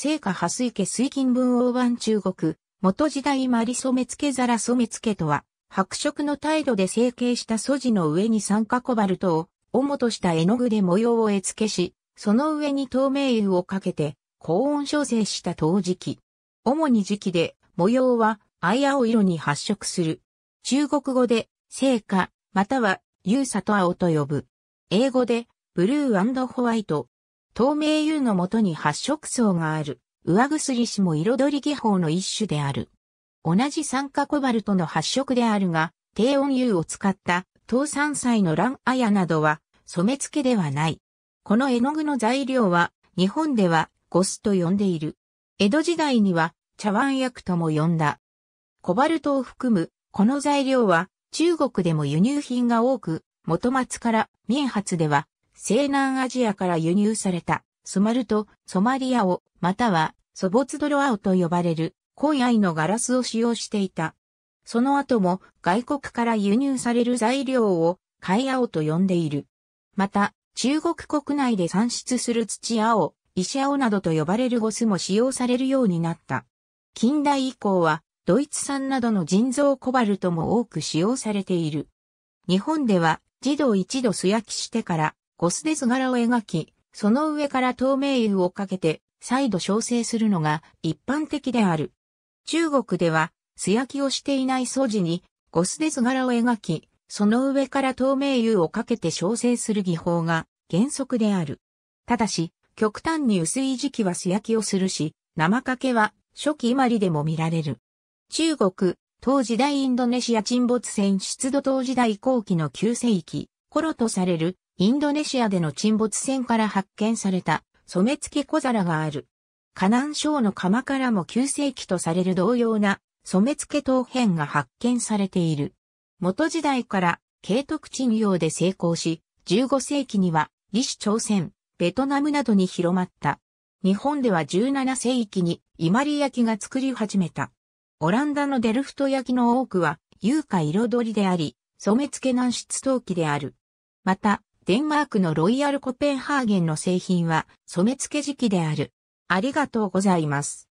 聖火蓮池家水金文王湾中国、元時代マリ染付皿染付とは、白色の態度で成形した素地の上に酸化コバルトを、主とした絵の具で模様を絵付けし、その上に透明油をかけて、高温調整した陶磁器。主に磁器で、模様は、藍青色に発色する。中国語で、聖火、または、ユーサと青と呼ぶ。英語で、ブルーホワイト、透明油のもとに発色層がある、上薬紙も彩り技法の一種である。同じ酸化コバルトの発色であるが、低温油を使った、糖酸菜のアヤなどは、染付ではない。この絵の具の材料は、日本では、ゴスと呼んでいる。江戸時代には、茶碗薬とも呼んだ。コバルトを含む、この材料は、中国でも輸入品が多く、元松から、民発では、西南アジアから輸入された、ソマルト、ソマリアを、または、ドロ泥青と呼ばれる、今夜のガラスを使用していた。その後も外国から輸入される材料をカイアオと呼んでいる。また、中国国内で産出する土青、石青などと呼ばれるゴスも使用されるようになった。近代以降は、ドイツ産などの人造コバルトも多く使用されている。日本では、児童一度素焼きしてからゴスデス柄を描き、その上から透明油をかけて、再度調整するのが一般的である。中国では、素焼きをしていない素地に、ゴスデス柄を描き、その上から透明油をかけて調整する技法が原則である。ただし、極端に薄い時期は素焼きをするし、生かけは初期まりでも見られる。中国、当時代インドネシア沈没船出土当時代後期の旧世紀頃とされるインドネシアでの沈没船から発見された染付小皿がある。河南省の釜からも9世紀とされる同様な染付陶片が発見されている。元時代から慶徳鎮用で成功し、15世紀には李氏朝鮮、ベトナムなどに広まった。日本では17世紀に伊万里焼が作り始めた。オランダのデルフト焼の多くは、優香彩りであり、染付軟質陶器である。また、デンマークのロイヤルコペンハーゲンの製品は染付時期である。ありがとうございます。